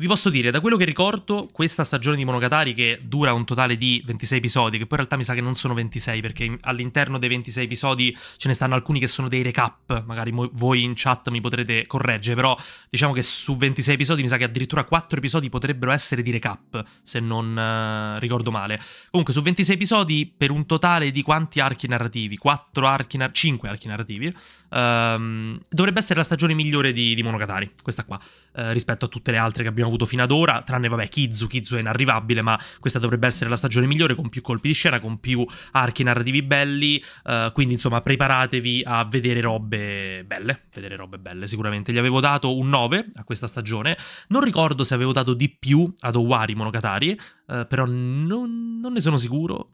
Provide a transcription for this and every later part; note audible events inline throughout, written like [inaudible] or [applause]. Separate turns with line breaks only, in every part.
Vi posso dire, da quello che ricordo, questa stagione di Monogatari, che dura un totale di 26 episodi, che poi in realtà mi sa che non sono 26, perché all'interno dei 26 episodi ce ne stanno alcuni che sono dei recap, magari voi in chat mi potrete correggere, però diciamo che su 26 episodi mi sa che addirittura 4 episodi potrebbero essere di recap, se non eh, ricordo male. Comunque su 26 episodi, per un totale di quanti archi narrativi? 4 archi narrativi? 5 archi narrativi. Ehm, dovrebbe essere la stagione migliore di, di Monogatari, questa qua, eh, rispetto a tutte le altre che abbiamo abbiamo avuto fino ad ora, tranne vabbè Kizu, Kizu è inarrivabile, ma questa dovrebbe essere la stagione migliore con più colpi di scena, con più archi narrativi belli, uh, quindi insomma preparatevi a vedere robe belle, vedere robe belle sicuramente. Gli avevo dato un 9 a questa stagione, non ricordo se avevo dato di più ad Owari Monogatari, uh, però non, non ne sono sicuro,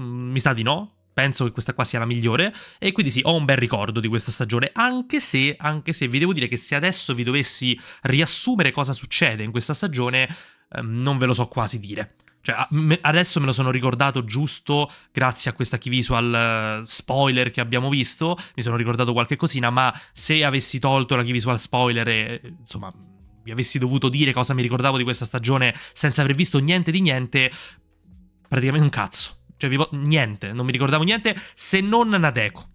mm, mi sa di no, penso che questa qua sia la migliore e quindi sì, ho un bel ricordo di questa stagione, anche se, anche se vi devo dire che se adesso vi dovessi riassumere cosa succede in questa stagione, ehm, non ve lo so quasi dire. Cioè, adesso me lo sono ricordato giusto grazie a questa key visual eh, spoiler che abbiamo visto, mi sono ricordato qualche cosina, ma se avessi tolto la key visual spoiler e, insomma, vi avessi dovuto dire cosa mi ricordavo di questa stagione senza aver visto niente di niente, praticamente un cazzo. Cioè, vi, niente, non mi ricordavo niente se non Nadeko.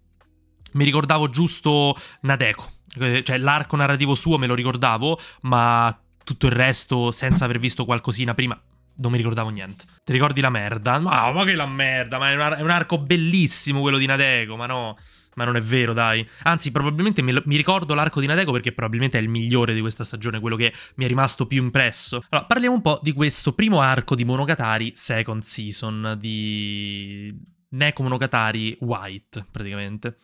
Mi ricordavo giusto Nadeko. Eh, cioè, l'arco narrativo suo me lo ricordavo, ma tutto il resto, senza aver visto qualcosina prima, non mi ricordavo niente. Ti ricordi la merda? Ma, ma che la merda, ma è, un, ar è un arco bellissimo quello di Nadeko, ma no ma non è vero, dai. Anzi, probabilmente mi, mi ricordo l'arco di Nadeko perché probabilmente è il migliore di questa stagione, quello che mi è rimasto più impresso. Allora, parliamo un po' di questo primo arco di Monogatari Second Season di Neko Monogatari White, praticamente.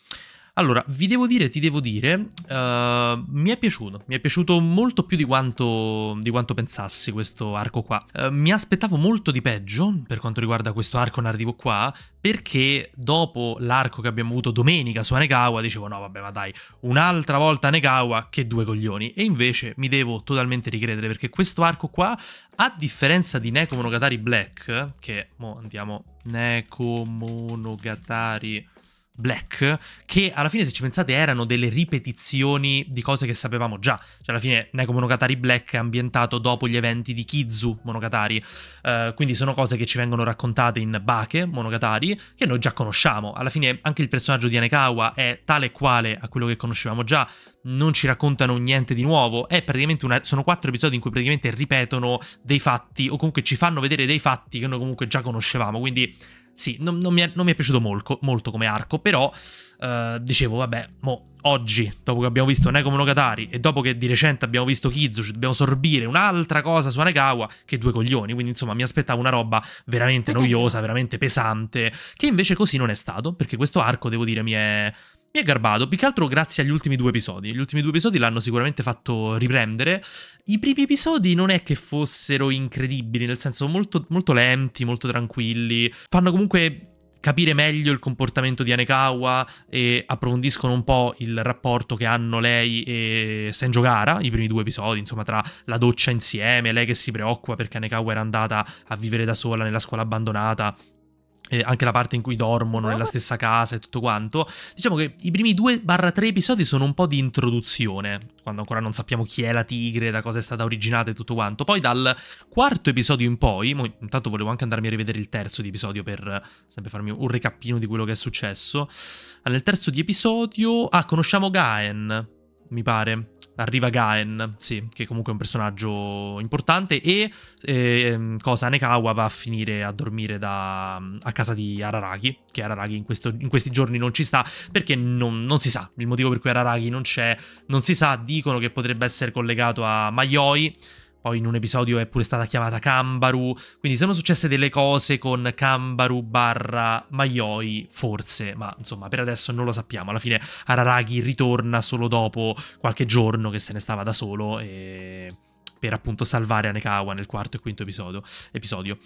Allora, vi devo dire, ti devo dire, uh, mi è piaciuto, mi è piaciuto molto più di quanto, di quanto pensassi questo arco qua. Uh, mi aspettavo molto di peggio per quanto riguarda questo arco narrativo qua, perché dopo l'arco che abbiamo avuto domenica su Anegawa dicevo no vabbè ma dai, un'altra volta Anegawa, che due coglioni. E invece mi devo totalmente ricredere perché questo arco qua, a differenza di Neko Monogatari Black, che mo andiamo... Neko Monogatari... Black, che alla fine, se ci pensate, erano delle ripetizioni di cose che sapevamo già. Cioè, alla fine, Neko Monogatari Black è ambientato dopo gli eventi di Kizu Monogatari. Uh, quindi sono cose che ci vengono raccontate in Bake Monogatari, che noi già conosciamo. Alla fine, anche il personaggio di Anekawa è tale e quale a quello che conoscevamo già. Non ci raccontano niente di nuovo. È praticamente una... Sono quattro episodi in cui praticamente ripetono dei fatti, o comunque ci fanno vedere dei fatti che noi comunque già conoscevamo. Quindi sì, non, non, mi, è, non mi, è, piaciuto molto, molto come arco, però eh, dicevo, vabbè, mo, oggi, dopo che abbiamo visto Nekomonogatari e dopo che di recente abbiamo visto Kizu, ci dobbiamo sorbire un'altra cosa su Anekawa, che due coglioni, quindi insomma mi aspettavo una roba veramente noiosa, veramente pesante, che invece così non è stato, perché questo arco, devo dire, mi è mi è garbato, più che altro grazie agli ultimi due episodi. Gli ultimi due episodi l'hanno sicuramente fatto riprendere. I primi episodi non è che fossero incredibili, nel senso molto, molto lenti, molto tranquilli. Fanno comunque capire meglio il comportamento di Anekawa e approfondiscono un po' il rapporto che hanno lei e Senjogara, i primi due episodi, insomma, tra la doccia insieme, lei che si preoccupa perché Anekawa era andata a vivere da sola nella scuola abbandonata eh, anche la parte in cui dormono nella ah. stessa casa e tutto quanto. Diciamo che i primi 2-3 episodi sono un po' di introduzione, quando ancora non sappiamo chi è la tigre, da cosa è stata originata e tutto quanto. Poi dal quarto episodio in poi, mo, intanto volevo anche andarmi a rivedere il terzo di episodio per sempre farmi un recappino di quello che è successo. Nel terzo di episodio, ah, conosciamo Gaen mi pare. Arriva Gaen, sì, che comunque è un personaggio importante. E eh, cosa Anekawa va a finire a dormire da, a casa di Araragi. Che Araragi in, questo, in questi giorni non ci sta perché non, non, si sa. Il motivo per cui Araragi non c'è non si sa. Dicono che potrebbe essere collegato a Mayoi. Poi in un episodio è pure stata chiamata Kambaru. Quindi sono successe delle cose con Kambaru barra Mayoi, forse, ma insomma per adesso non lo sappiamo. Alla fine Araragi ritorna solo dopo qualche giorno che se ne stava da solo e... per appunto salvare Anekawa nel quarto e quinto episodio. episodio.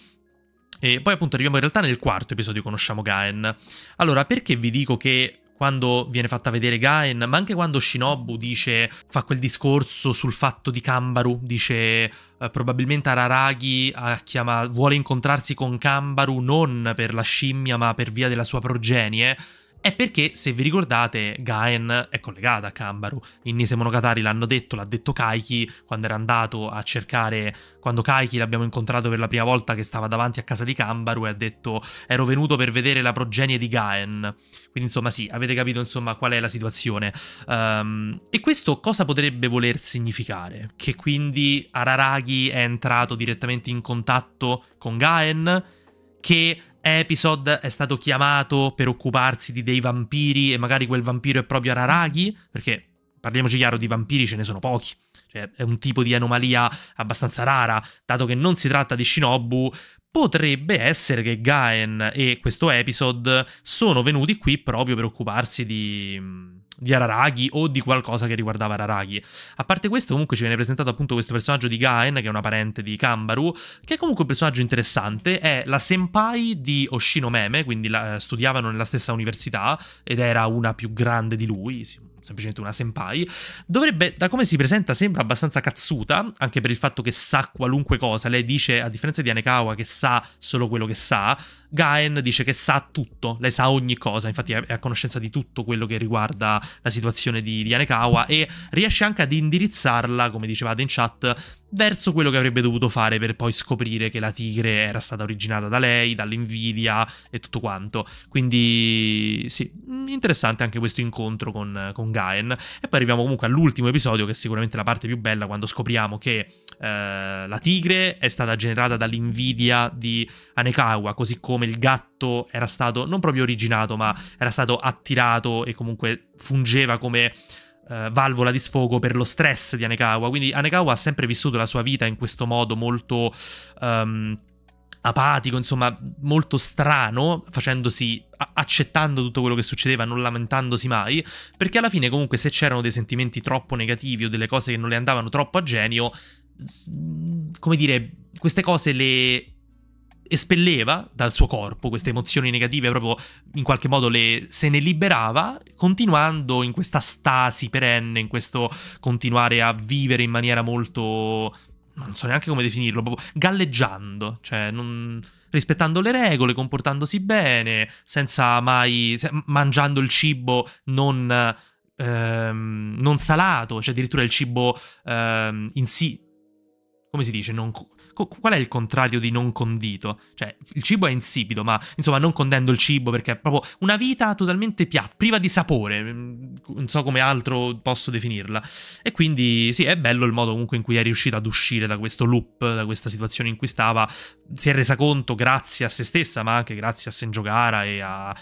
E poi appunto arriviamo in realtà nel quarto episodio conosciamo Gaen. Allora, perché vi dico che quando viene fatta vedere Gaen, ma anche quando Shinobu dice, fa quel discorso sul fatto di Kambaru, dice eh, probabilmente Araragi ah, chiama, vuole incontrarsi con Kambaru non per la scimmia ma per via della sua progenie, è perché, se vi ricordate, Gaen è collegata a Kambaru. In Nise Monogatari l'hanno detto, l'ha detto Kaiki quando era andato a cercare... Quando Kaiki l'abbiamo incontrato per la prima volta che stava davanti a casa di Kambaru e ha detto ero venuto per vedere la progenie di Gaen. Quindi insomma sì, avete capito insomma qual è la situazione. Um, e questo cosa potrebbe voler significare? Che quindi Araragi è entrato direttamente in contatto con Gaen? Che Episode è stato chiamato per occuparsi di dei vampiri e magari quel vampiro è proprio Araragi, perché parliamoci chiaro, di vampiri ce ne sono pochi. Cioè, è un tipo di anomalia abbastanza rara, dato che non si tratta di Shinobu, potrebbe essere che Gaen e questo episode sono venuti qui proprio per occuparsi di di Araragi o di qualcosa che riguardava Araragi. A parte questo, comunque ci viene presentato appunto questo personaggio di Gaen, che è una parente di Kambaru, che è comunque un personaggio interessante, è la senpai di Oshino Meme, quindi la, eh, studiavano nella stessa università ed era una più grande di lui, semplicemente una senpai, dovrebbe, da come si presenta, sembra abbastanza cazzuta, anche per il fatto che sa qualunque cosa. Lei dice, a differenza di Anekawa, che sa solo quello che sa, Gaen dice che sa tutto, lei sa ogni cosa, infatti è a conoscenza di tutto quello che riguarda la situazione di, di Anekawa e riesce anche ad indirizzarla, come dicevate in chat, verso quello che avrebbe dovuto fare per poi scoprire che la tigre era stata originata da lei, dall'invidia e tutto quanto. Quindi sì, mm, interessante anche questo incontro con, con Gaen. E poi arriviamo comunque all'ultimo episodio, che è sicuramente la parte più bella, quando scopriamo che eh, la tigre è stata generata dall'invidia di Anekawa, così come il gatto era stato non proprio originato, ma era stato attirato e comunque fungeva come eh, valvola di sfogo per lo stress di Anekawa. Quindi Anekawa ha sempre vissuto la sua vita in questo modo molto... Um, apatico, insomma, molto strano, facendosi accettando tutto quello che succedeva, non lamentandosi mai, perché alla fine comunque se c'erano dei sentimenti troppo negativi o delle cose che non le andavano troppo a genio, come dire, queste cose le espelleva dal suo corpo queste emozioni negative, proprio in qualche modo le, se ne liberava, continuando in questa stasi perenne, in questo continuare a vivere in maniera molto... non so neanche come definirlo, proprio galleggiando, cioè non, rispettando le regole, comportandosi bene, senza mai... Se, mangiando il cibo non... Ehm, non salato, cioè addirittura il cibo ehm, in sì... come si dice? Non qual è il contrario di non condito? Cioè, il cibo è insipido, ma insomma, non condendo il cibo perché è proprio una vita totalmente piatta, priva di sapore, mm, non so come altro posso definirla. E quindi sì, è bello il modo comunque in cui è riuscita ad uscire da questo loop, da questa situazione in cui stava, si è resa conto grazie a se stessa, ma anche grazie a Sengiogara e a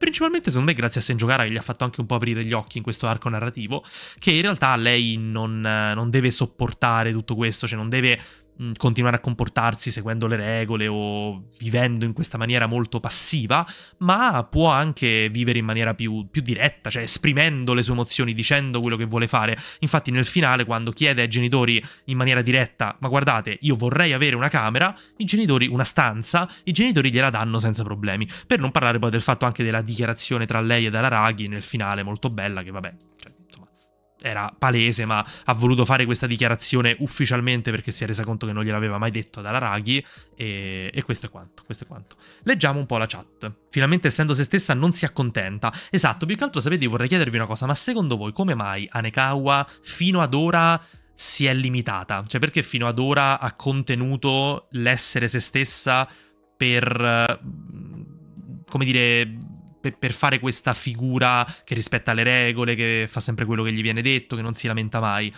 principalmente secondo me grazie a Sengiogara che gli ha fatto anche un po' aprire gli occhi in questo arco narrativo, che in realtà lei non, non deve sopportare tutto questo, cioè non deve Mm, continuare a comportarsi seguendo le regole o vivendo in questa maniera molto passiva, ma può anche vivere in maniera più, più, diretta, cioè esprimendo le sue emozioni, dicendo quello che vuole fare. Infatti nel finale, quando chiede ai genitori in maniera diretta, ma guardate, io vorrei avere una camera, i genitori una stanza, i genitori gliela danno senza problemi. Per non parlare poi del fatto anche della dichiarazione tra lei e Dalaraghi nel finale, molto bella, che vabbè, cioè, era palese, ma ha voluto fare questa dichiarazione ufficialmente perché si è resa conto che non gliel'aveva mai detto dalla Araraghi. E, e questo, è quanto, questo è quanto. Leggiamo un po' la chat. Finalmente, essendo se stessa, non si accontenta. Esatto, più che altro, sapete, vorrei chiedervi una cosa, ma secondo voi come mai Anekawa fino ad ora si è limitata? Cioè, perché fino ad ora ha contenuto l'essere se stessa per, mm, come dire, per, per, fare questa figura che rispetta le regole, che fa sempre quello che gli viene detto, che non si lamenta mai.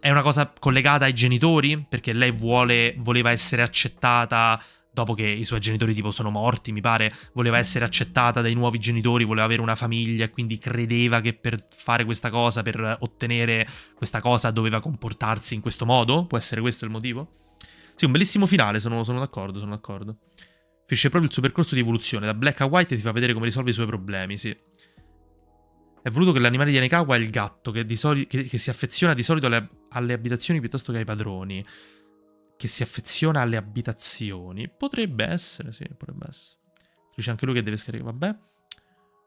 È una cosa collegata ai genitori, perché lei vuole, voleva essere accettata dopo che i suoi genitori tipo sono morti, mi pare, voleva essere accettata dai nuovi genitori, voleva avere una famiglia, quindi credeva che per fare questa cosa, per ottenere questa cosa, doveva comportarsi in questo modo? Può essere questo il motivo? Sì, un bellissimo finale, sono, sono d'accordo, sono d'accordo. Finisce proprio il suo percorso di evoluzione. Da black a white ti fa vedere come risolve i suoi problemi, sì. È voluto che l'animale di Anekawa è il gatto, che, che, che si affeziona di solito alle, alle abitazioni piuttosto che ai padroni. Che si affeziona alle abitazioni. Potrebbe essere, sì, potrebbe essere. C'è anche lui che deve scaricare, vabbè.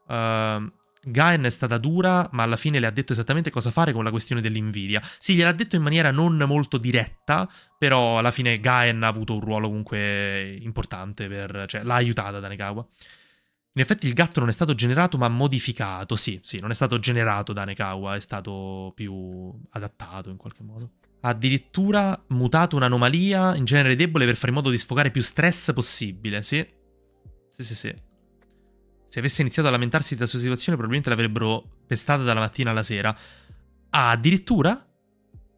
Uh, Gaen è stata dura, ma alla fine le ha detto esattamente cosa fare con la questione dell'invidia. Sì, gliel'ha detto in maniera non molto diretta, però alla fine Gaen ha avuto un ruolo comunque importante, per, cioè l'ha aiutata da Nekawa. In effetti il gatto non è stato generato ma modificato, sì, sì, non è stato generato da Nekawa, è stato più adattato in qualche modo. Ha addirittura mutato un'anomalia in genere debole per fare in modo di sfogare più stress possibile, sì. Sì, sì, sì se avesse iniziato a lamentarsi della sua situazione, probabilmente l'avrebbero pestata dalla mattina alla sera. Ah, addirittura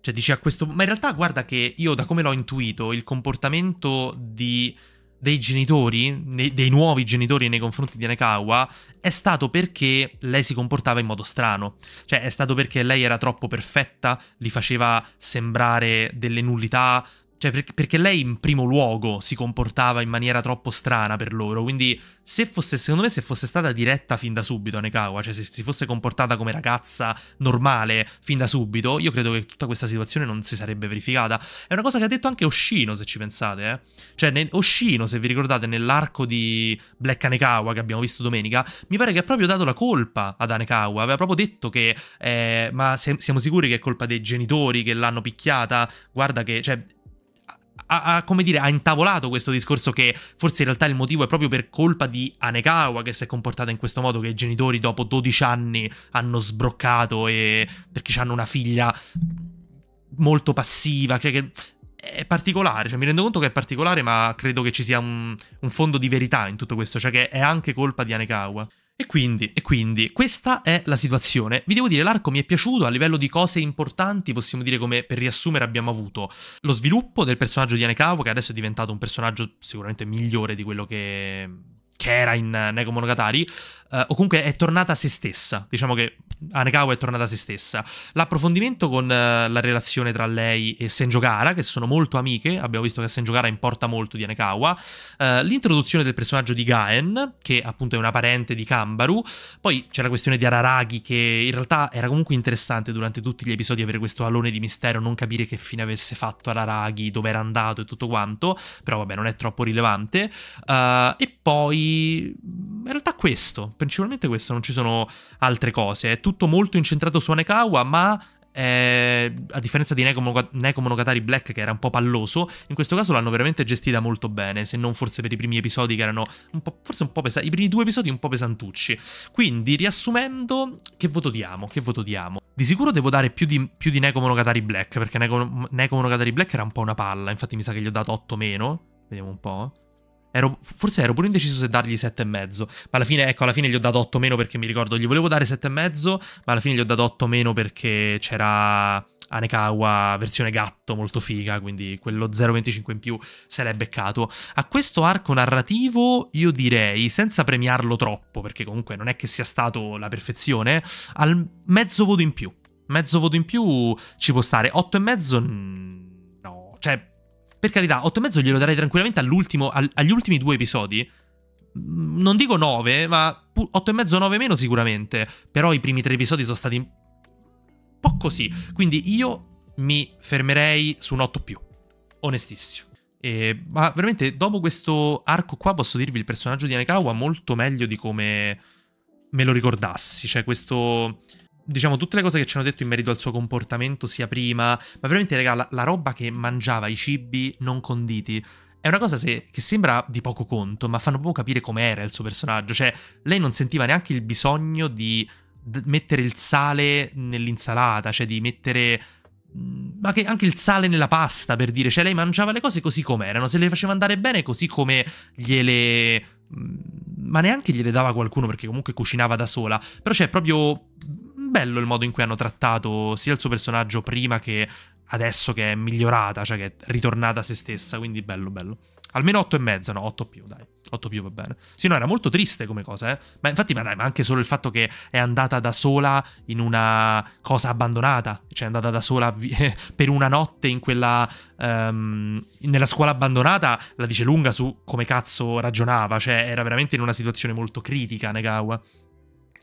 cioè dice a questo... Ma in realtà guarda che io da come l'ho intuito, il comportamento di... dei genitori, ne... dei nuovi genitori nei confronti di Nekawa, è stato perché lei si comportava in modo strano. Cioè è stato perché lei era troppo perfetta, li faceva sembrare delle nullità, cioè, perché lei in primo luogo si comportava in maniera troppo strana per loro. Quindi, se fosse, secondo me, se fosse stata diretta fin da subito a Nekawa, cioè se si fosse comportata come ragazza normale fin da subito, io credo che tutta questa situazione non si sarebbe verificata. È una cosa che ha detto anche Oshino, se ci pensate, eh. Cioè, nel, Oshino, se vi ricordate, nell'arco di Black Anekawa che abbiamo visto domenica, mi pare che ha proprio dato la colpa ad Anekawa. Aveva proprio detto che, eh, ma se, siamo sicuri che è colpa dei genitori che l'hanno picchiata? Guarda che, cioè ha, ha, come dire, ha intavolato questo discorso che forse in realtà il motivo è proprio per colpa di Anekawa che si è comportata in questo modo, che i genitori dopo 12 anni hanno sbroccato e... perché hanno una figlia molto passiva, cioè che è particolare, cioè mi rendo conto che è particolare, ma credo che ci sia un, un fondo di verità in tutto questo, cioè che è anche colpa di Anekawa. E quindi, e quindi, questa è la situazione. Vi devo dire, l'arco mi è piaciuto a livello di cose importanti, possiamo dire come per riassumere abbiamo avuto lo sviluppo del personaggio di Anekawa, che adesso è diventato un personaggio sicuramente migliore di quello che, che era in Neko Monogatari, eh, o comunque è tornata a se stessa. Diciamo che Anekawa è tornata a se stessa. L'approfondimento con eh, la relazione tra lei e Senjogara, che sono molto amiche, abbiamo visto che Senjogara importa molto di Anekawa, eh, l'introduzione del personaggio di Gaen, che appunto è una parente di Kambaru, poi c'è la questione di Araragi, che in realtà era comunque interessante durante tutti gli episodi avere questo alone di mistero, non capire che fine avesse fatto Araragi, dove era andato e tutto quanto, però vabbè non è troppo rilevante. Uh, e poi in realtà questo, principalmente questo, non ci sono altre cose. È tutto molto incentrato su Anekawa, ma eh, a differenza di Neko Monogatari Black che era un po' palloso, in questo caso l'hanno veramente gestita molto bene, se non forse per i primi episodi che erano un forse un po' pesanti, i primi due episodi un po' pesantucci. Quindi, riassumendo, che voto diamo? Che voto diamo? Di sicuro devo dare più di, più di Neko Monogatari Black, perché Neko, Neko Monogatari Black era un po' una palla, infatti mi sa che gli ho dato 8 meno, vediamo un po'. Ero, forse ero pure indeciso se dargli 7,5. Ma alla fine, ecco, alla fine gli ho dato 8 meno perché mi ricordo, gli volevo dare 7,5, ma alla fine gli ho dato 8 meno perché c'era Anekawa versione gatto molto figa, quindi quello 0,25 in più se l'è beccato. A questo arco narrativo io direi, senza premiarlo troppo, perché comunque non è che sia stato la perfezione, al mezzo voto in più. Mezzo voto in più ci può stare. 8,5 mm, no, cioè per carità, 8,5 glielo darei tranquillamente al, agli ultimi due episodi. Mm, non dico 9, ma 8,5 9 meno sicuramente. Però i primi tre episodi sono stati un po' così. Quindi io mi fermerei su un 8 più. Onestissimo. E, ma veramente, dopo questo arco qua, posso dirvi il personaggio di Anekawa molto meglio di come me lo ricordassi. Cioè, questo diciamo, tutte le cose che ci hanno detto in merito al suo comportamento sia prima, ma veramente, raga, la, la roba che mangiava, i cibi non conditi, è una cosa se, che sembra di poco conto, ma fanno proprio capire com'era il suo personaggio. Cioè, lei non sentiva neanche il bisogno di mettere il sale nell'insalata, cioè di mettere mm, ma che anche il sale nella pasta per dire, cioè lei mangiava le cose così com'erano, se le faceva andare bene così come gliele mm, ma neanche gliele dava qualcuno perché comunque cucinava da sola, però cioè, proprio bello il modo in cui hanno trattato sia il suo personaggio prima che adesso che è migliorata, cioè che è ritornata a se stessa, quindi bello, bello. Almeno 8 e mezzo, no, 8 più, dai. 8 più va bene. Sì, no, era molto triste come cosa, eh. Ma infatti, ma dai, ma anche solo il fatto che è andata da sola in una cosa abbandonata. Cioè, è andata da sola [laughs] per una notte in quella. Um, nella scuola abbandonata la dice lunga su come cazzo ragionava. Cioè, era veramente in una situazione molto critica, Negawa.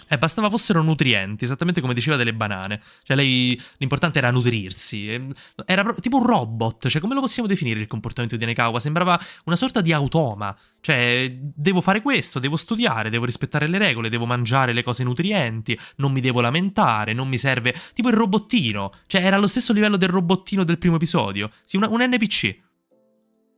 Eh, bastava fossero nutrienti, esattamente come diceva delle banane. Cioè, lei. L'importante era nutrirsi. Ehm, era tipo un robot. Cioè, come lo possiamo definire il comportamento di Anekawa? Sembrava una sorta di automa. Cioè, devo fare questo, devo studiare, devo rispettare le regole, devo mangiare le cose nutrienti, non mi devo lamentare, non mi serve. Tipo il robottino. Cioè, era allo stesso livello del robottino del primo episodio. Sì, una, un NPC.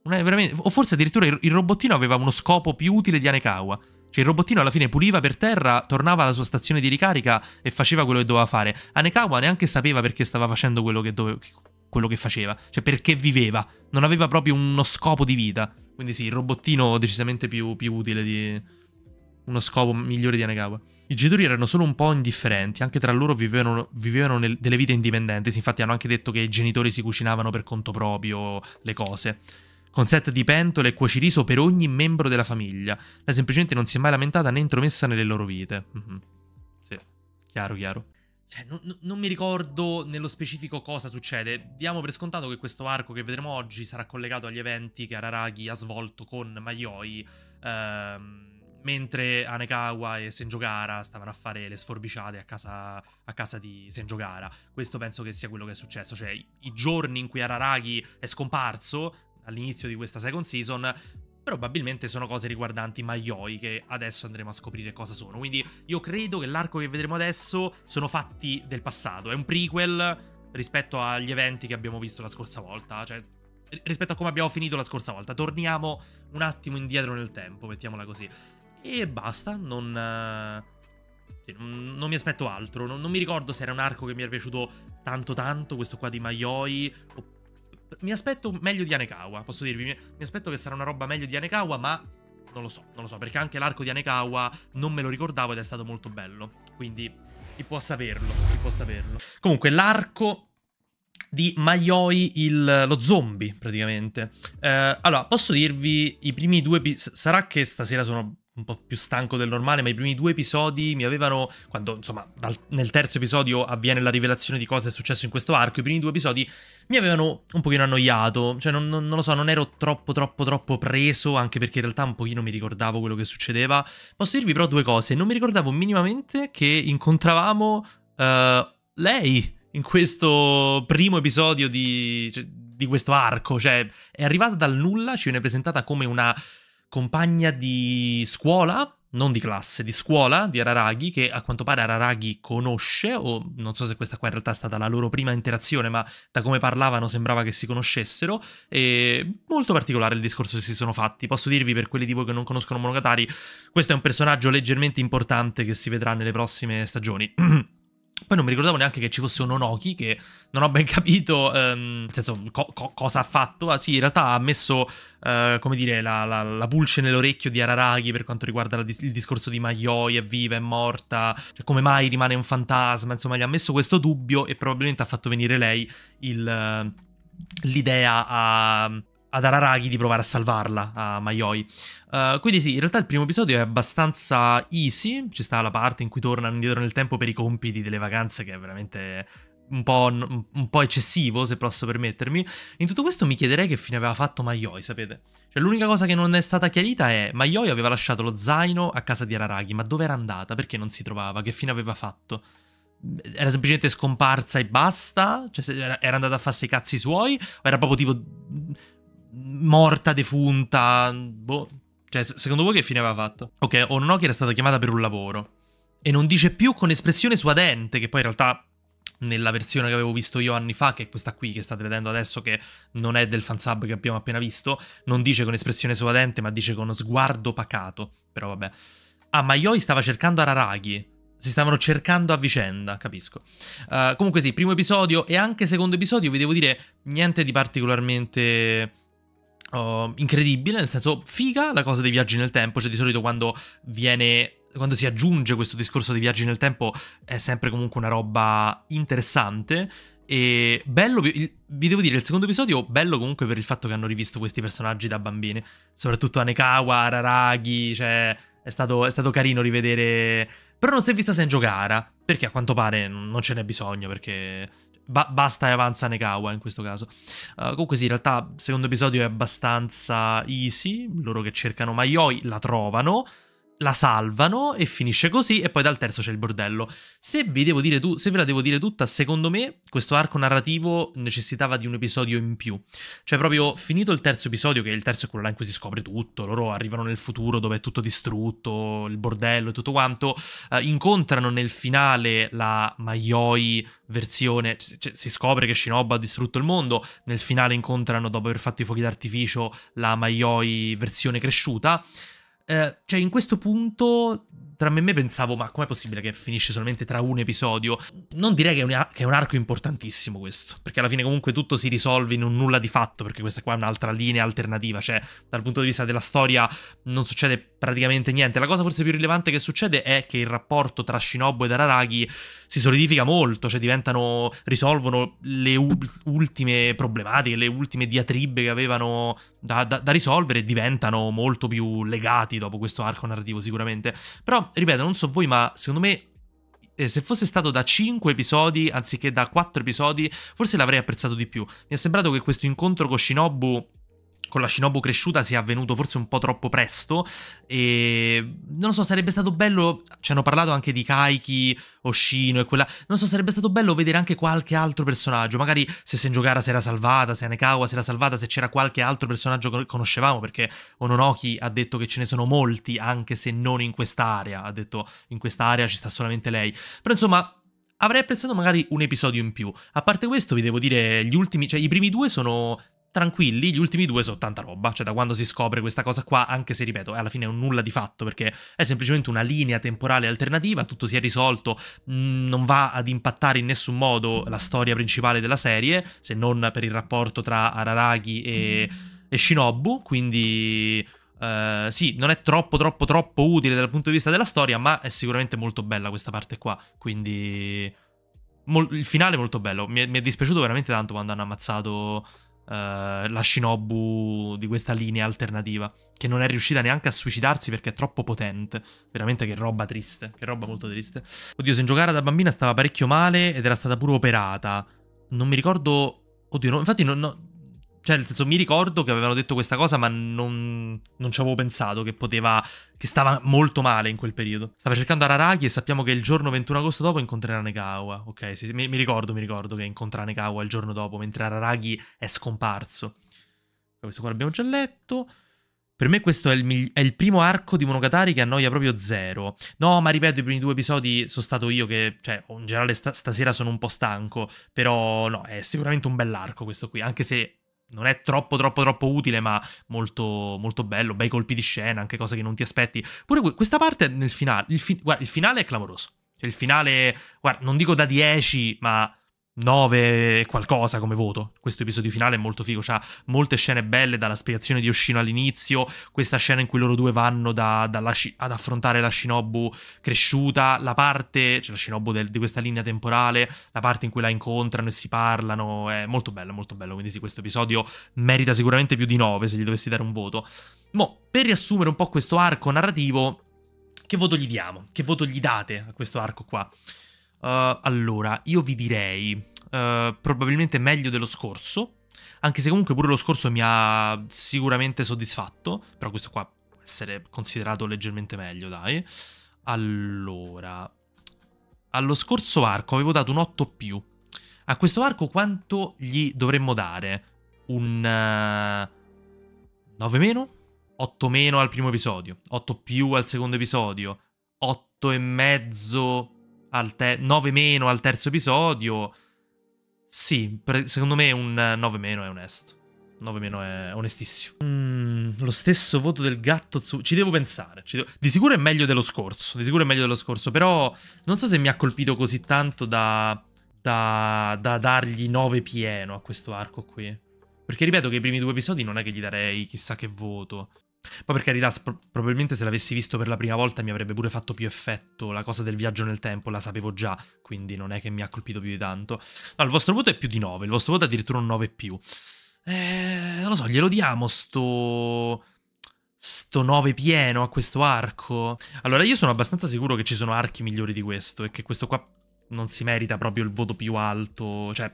Una, o forse addirittura il, il robottino aveva uno scopo più utile di Anekawa. Cioè, il robottino alla fine puliva per terra, tornava alla sua stazione di ricarica e faceva quello che doveva fare. Anekawa neanche sapeva perché stava facendo quello che, dove... quello che faceva, cioè perché viveva. Non aveva proprio uno scopo di vita. Quindi sì, il robottino decisamente più, più utile di... Uno scopo migliore di Anekawa. I genitori erano solo un po' indifferenti, anche tra loro vivevano, vivevano nel, delle vite indipendenti, infatti hanno anche detto che i genitori si cucinavano per conto proprio le cose con set di pentole e riso per ogni membro della famiglia. Lei semplicemente non si è mai lamentata né intromessa nelle loro vite. Mm-hmm. Sì, chiaro, chiaro. Cioè, non, non, mi ricordo nello specifico cosa succede. Diamo per scontato che questo arco che vedremo oggi sarà collegato agli eventi che Araragi ha svolto con Mayoi. Ehm, mentre Anekawa e Senjogara stavano a fare le sforbiciate a casa, a casa, di Senjogara. Questo penso che sia quello che è successo, cioè i giorni in cui Araragi è scomparso, all'inizio di questa second season, probabilmente sono cose riguardanti Maioi che adesso andremo a scoprire cosa sono. Quindi io credo che l'arco che vedremo adesso sono fatti del passato, è un prequel rispetto agli eventi che abbiamo visto la scorsa volta, cioè rispetto a come abbiamo finito la scorsa volta. Torniamo un attimo indietro nel tempo, mettiamola così. E basta, non... Sì, non mi aspetto altro, non, non, mi ricordo se era un arco che mi era piaciuto tanto tanto, questo qua di Maioi, oppure mi aspetto meglio di Anekawa, posso dirvi. Mi, aspetto che sarà una roba meglio di Anekawa, ma non lo so, non lo so, perché anche l'arco di Anekawa non me lo ricordavo ed è stato molto bello. Quindi chi può saperlo, chi può saperlo. Comunque l'arco di Maioi il, lo zombie praticamente. Eh, allora, posso dirvi i primi due... Sarà che stasera sono un po' più stanco del normale, ma i primi due episodi mi avevano, quando insomma dal, nel terzo episodio avviene la rivelazione di cosa è successo in questo arco, i primi due episodi mi avevano un pochino annoiato, cioè non, non, non lo so, non ero troppo troppo troppo preso, anche perché in realtà un pochino mi ricordavo quello che succedeva. Posso dirvi però due cose, non mi ricordavo minimamente che incontravamo uh, lei in questo primo episodio di, cioè, di questo arco, cioè è arrivata dal nulla, ci viene presentata come una compagna di scuola, non di classe, di scuola di Araragi, che a quanto pare Araragi conosce, o non so se questa qua in realtà è stata la loro prima interazione, ma da come parlavano sembrava che si conoscessero, e molto particolare il discorso che si sono fatti. Posso dirvi per quelli di voi che non conoscono Monogatari, questo è un personaggio leggermente importante che si vedrà nelle prossime stagioni. [clears throat] Poi non mi ricordavo neanche che ci fosse un Onoki che non ho ben capito ehm, nel senso, co co cosa ha fatto. Ah, sì, in realtà ha messo, eh, come dire, la, la, la pulce nell'orecchio di Araragi per quanto riguarda dis il discorso di Mayoi, è viva, è morta, cioè, come mai rimane un fantasma. Insomma, gli ha messo questo dubbio e probabilmente ha fatto venire lei l'idea a, ad Araragi di provare a salvarla a Mayoi. Uh, eh, quindi sì, in realtà il primo episodio è abbastanza easy, ci sta la parte in cui tornano indietro nel tempo per i compiti delle vacanze che è veramente un po', un po', eccessivo, se posso permettermi. In tutto questo mi chiederei che fine aveva fatto Mayoi, sapete? Cioè, l'unica cosa che non è stata chiarita è Mayoi aveva lasciato lo zaino a casa di Araragi, ma dove era andata? Perché non si trovava? Che fine aveva fatto? Era semplicemente scomparsa e basta? Cioè, era, andata a farsi i cazzi suoi? O era proprio tipo morta, defunta, boh. Cioè, secondo voi che fine aveva fatto? Ok, Ononoki era stata chiamata per un lavoro. E non dice più con espressione suadente, che poi in realtà nella versione che avevo visto io anni fa, che è questa qui che state vedendo adesso, che non è del fansub che abbiamo appena visto, non dice con espressione suadente, ma dice con sguardo pacato. Però vabbè. Ah, ma Yoi stava cercando Araragi. Si stavano cercando a vicenda, capisco. Uh, comunque sì, primo episodio e anche secondo episodio, vi devo dire, niente di particolarmente uh, incredibile, nel senso figa la cosa dei viaggi nel tempo, cioè di solito quando viene quando si aggiunge questo discorso dei viaggi nel tempo è sempre comunque una roba interessante e bello, il, vi devo dire, il secondo episodio bello comunque per il fatto che hanno rivisto questi personaggi da bambini, soprattutto Anekawa, Araragi, cioè è stato, è stato carino rivedere... Però non si è vista Senjo Gara, perché a quanto pare non ce n'è bisogno, perché ba- basta e avanza Negawa in questo caso. Uh, comunque sì, in realtà secondo episodio è abbastanza easy, loro che cercano Mayoi la trovano, la salvano e finisce così e poi dal terzo c'è il bordello. Se, tu, se ve la devo dire tutta, secondo me questo arco narrativo necessitava di un episodio in più. Cioè proprio finito il terzo episodio, che il terzo è quello là in cui si scopre tutto, loro arrivano nel futuro dove è tutto distrutto, il bordello e tutto quanto, eh, incontrano nel finale la Mayoi versione, cioè, si scopre che Shinobu ha distrutto il mondo, nel finale incontrano dopo aver fatto i fuochi d'artificio la Mayoi versione cresciuta. Eh, cioè in questo punto tra me e me pensavo, ma com'è possibile che finisce solamente tra un episodio? Non direi che è, un, che è, un, arco importantissimo questo, perché alla fine comunque tutto si risolve in un nulla di fatto, perché questa qua è un'altra linea alternativa, cioè dal punto di vista della storia non succede praticamente niente. La cosa forse più rilevante che succede è che il rapporto tra Shinobu e Dararagi si solidifica molto, cioè diventano, risolvono le ultime problematiche, le ultime diatribe che avevano da, da, da risolvere e diventano molto più legati dopo questo arco narrativo sicuramente. Però ripeto, non so voi, ma secondo me eh, se fosse stato da 5 episodi anziché da 4 episodi, forse l'avrei apprezzato di più. Mi è sembrato che questo incontro con Shinobu con la Shinobu cresciuta sia avvenuto forse un po' troppo presto e non lo so, sarebbe stato bello, ci hanno parlato anche di Kaiki, Oshino e quella, non lo so, sarebbe stato bello vedere anche qualche altro personaggio, magari se Senjogara si era salvata, se Anekawa si era salvata, se c'era qualche altro personaggio che conoscevamo perché Ononoki ha detto che ce ne sono molti anche se non in quest'area, ha detto in quest'area ci sta solamente lei, però insomma avrei apprezzato magari un episodio in più. A parte questo, vi devo dire, gli ultimi, cioè i primi due sono tranquilli, gli ultimi due sono tanta roba, cioè da quando si scopre questa cosa qua, anche se ripeto, alla fine è un nulla di fatto, perché è semplicemente una linea temporale alternativa, tutto si è risolto, mm, non va ad impattare in nessun modo la storia principale della serie, se non per il rapporto tra Araragi e, e Shinobu, quindi... Uh, sì, non è troppo, troppo, troppo utile dal punto di vista della storia, ma è sicuramente molto bella questa parte qua. Quindi. Mol il finale è molto bello. Mi è, mi è dispiaciuto veramente tanto quando hanno ammazzato eh, la Shinobu di questa linea alternativa, che non è riuscita neanche a suicidarsi perché è troppo potente. Veramente che roba triste, che roba molto triste. Oddio, se giocare da bambina stava parecchio male ed era stata pure operata. Non mi ricordo... Oddio, no, infatti non, cioè, nel senso, mi ricordo che avevano detto questa cosa, ma non, non ci avevo pensato che poteva. che stava molto male in quel periodo. Stava cercando Araragi e sappiamo che il giorno 21 agosto dopo incontrerà Nekawa. Ok, sì, mi, mi, ricordo, mi ricordo che incontrerà Nekawa il giorno dopo, mentre Araragi è scomparso. Questo qua l'abbiamo già letto. Per me questo è il, è il, primo arco di Monogatari che annoia proprio zero. No, ma ripeto, i primi due episodi sono stato io che, cioè, in generale sta stasera sono un po' stanco, però no, è sicuramente un bell'arco questo qui, anche se non è troppo troppo troppo utile, ma molto, molto bello, bei colpi di scena, anche cose che non ti aspetti. Pure questa parte nel finale, il, fi guarda, il finale è clamoroso. Cioè il finale, guarda, non dico da 10, ma 9 qualcosa come voto. Questo episodio finale è molto figo, ha molte scene belle, dalla spiegazione di Oshino all'inizio, questa scena in cui loro due vanno da, da ad affrontare la Shinobu cresciuta, la parte, cioè la Shinobu del, di questa linea temporale, la parte in cui la incontrano e si parlano, è molto bello, molto bello, quindi sì, questo episodio merita sicuramente più di 9 se gli dovessi dare un voto. Mo, per riassumere un po' questo arco narrativo, che voto gli diamo? Che voto gli date a questo arco qua? Uh, allora, io vi direi uh, probabilmente meglio dello scorso, anche se comunque pure lo scorso mi ha sicuramente soddisfatto, però questo qua può essere considerato leggermente meglio, dai. Allora, allo scorso arco avevo dato un 8 più. A questo arco quanto gli dovremmo dare? Un uh, eh, 9 meno? 8 meno al primo episodio, 8 più al secondo episodio, 8 e mezzo al te- 9 meno al terzo episodio, sì, pre- secondo me un 9 meno è onesto. 9 meno è onestissimo. Mm, lo stesso voto del gatto Tsu. Ci devo pensare. Ci devo... Di sicuro è meglio dello scorso. Di sicuro è meglio dello scorso. Però non so se mi ha colpito così tanto da, da, da dargli 9 pieno a questo arco qui. Perché ripeto che i primi due episodi non è che gli darei chissà che voto. Poi per carità, pro probabilmente se l'avessi visto per la prima volta mi avrebbe pure fatto più effetto, la cosa del viaggio nel tempo la sapevo già, quindi non è che mi ha colpito più di tanto. No, il vostro voto è più di 9, il vostro voto è addirittura un 9 più. Eh, non lo so, glielo diamo sto... Sto 9 pieno a questo arco. Allora, io sono abbastanza sicuro che ci sono archi migliori di questo e che questo qua non si merita proprio il voto più alto, cioè...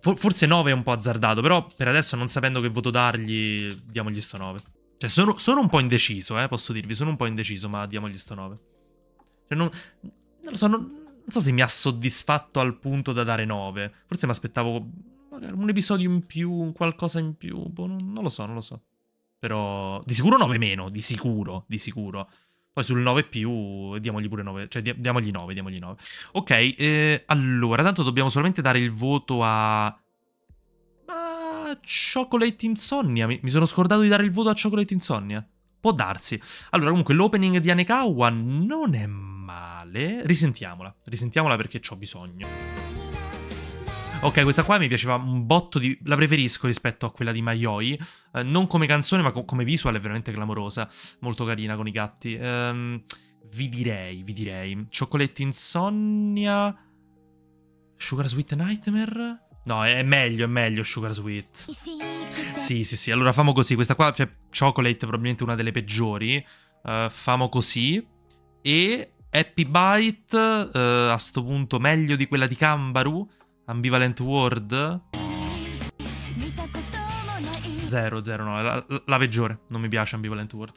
Forse 9 è un po' azzardato, però per adesso non sapendo che voto dargli, diamogli sto 9. Cioè, sono, sono un po' indeciso, eh, posso dirvi, sono un po' indeciso, ma diamogli sto 9. Cioè, non, non lo so, non, non so se mi ha soddisfatto al punto da dare 9. Forse mi aspettavo magari un episodio in più, un qualcosa in più, boh, non, non lo so, non lo so. Però di sicuro 9 meno, di sicuro, di sicuro. Poi sul 9 più diamogli pure 9, cioè diamogli 9, diamogli 9. Ok, eh, allora, tanto dobbiamo solamente dare il voto a a Chocolate Insomnia. Mi, mi sono scordato di dare il voto a Chocolate Insomnia. Può darsi. Allora, comunque, l'opening di Anekawa non è male. Risentiamola. Risentiamola perché ho bisogno. Ok, questa qua mi piaceva un botto di... La preferisco rispetto a quella di Mayoi. Eh, non come canzone, ma co come visual è veramente clamorosa. Molto carina con i gatti. Ehm, vi direi, vi direi. Cioccolette Insonnia... Sugar Sweet Nightmare... No, è meglio, è meglio Sugar Sweet. Sì, sì, sì. Allora famo così. Questa qua, cioè, Chocolate, probabilmente una delle peggiori. Uh, famo così. E Happy Bite, uh, a sto punto, meglio di quella di Kambaru. Ambivalent World. 0, 0, no, la, la, peggiore, non mi piace Ambivalent World.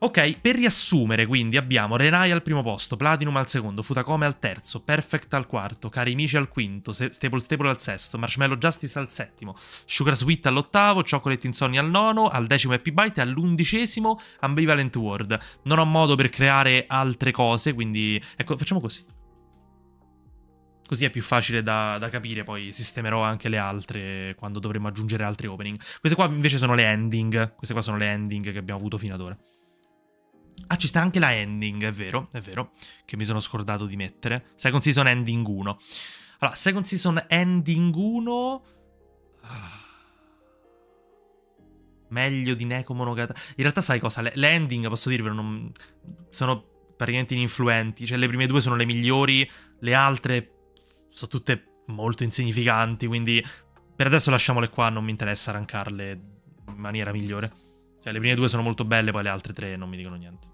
Ok, per riassumere quindi abbiamo Renai al primo posto, Platinum al secondo, Futacome al terzo, Perfect al quarto, Carimici al quinto, Stable Stable al sesto, Marshmallow Justice al settimo, Sugar Sweet all'ottavo, Chocolate Insomnia al nono, al decimo Happy Bite, all'undicesimo Ambivalent World. Non ho modo per creare altre cose, quindi ecco, facciamo così. Così è più facile da, da, capire, poi sistemerò anche le altre quando dovremo aggiungere altri opening. Queste qua invece sono le ending, queste qua sono le ending che abbiamo avuto fino ad ora. Ah, ci sta anche la ending, è vero, è vero, che mi sono scordato di mettere. Second Season Ending 1. Allora, Second Season Ending 1... Ah, meglio di Neko Nekomonogatari. In realtà sai cosa? Le, ending, posso dirvelo, non... sono praticamente ininfluenti. Cioè, le prime due sono le migliori, le altre sono tutte molto insignificanti, quindi per adesso lasciamole qua, non mi interessa rankarle in maniera migliore. Cioè le prime due sono molto belle, poi le altre tre non mi dicono niente.